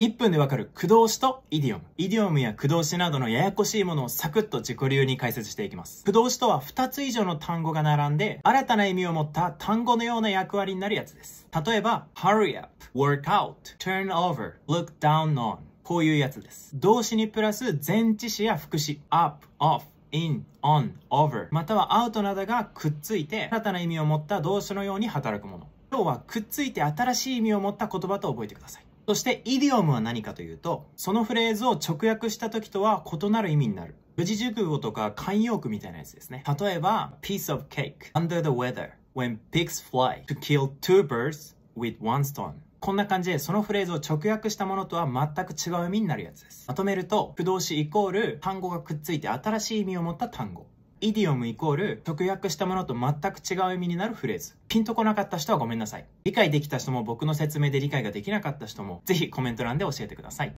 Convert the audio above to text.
1分でわかる駆動詞とイディオム。イディオムや駆動詞などのややこしいものをサクッと自己流に解説していきます。駆動詞とは2つ以上の単語が並んで、新たな意味を持った単語のような役割になるやつです。例えば、hurry up, work out, turn over, look down on。こういうやつです。動詞にプラス前置詞や副詞、up, off, in, on, over または out などがくっついて新たな意味を持った動詞のように働くもの。今日はくっついて新しい意味を持った言葉と覚えてください。そして、イディオムは何かというと、そのフレーズを直訳した時とは異なる意味になる。四字熟語とか慣用句みたいなやつですね。例えば、piece of cake under the weather when pigs fly to kill two birds with one stone こんな感じでそのフレーズを直訳したものとは全く違う意味になるやつです。まとめると、不動詞イコール単語がくっついて新しい意味を持った単語。イディオムイコール直訳したものと全く違う意味になるフレーズ。ピンとこなかった人はごめんなさい。理解できた人も僕の説明で理解ができなかった人も、ぜひコメント欄で教えてください。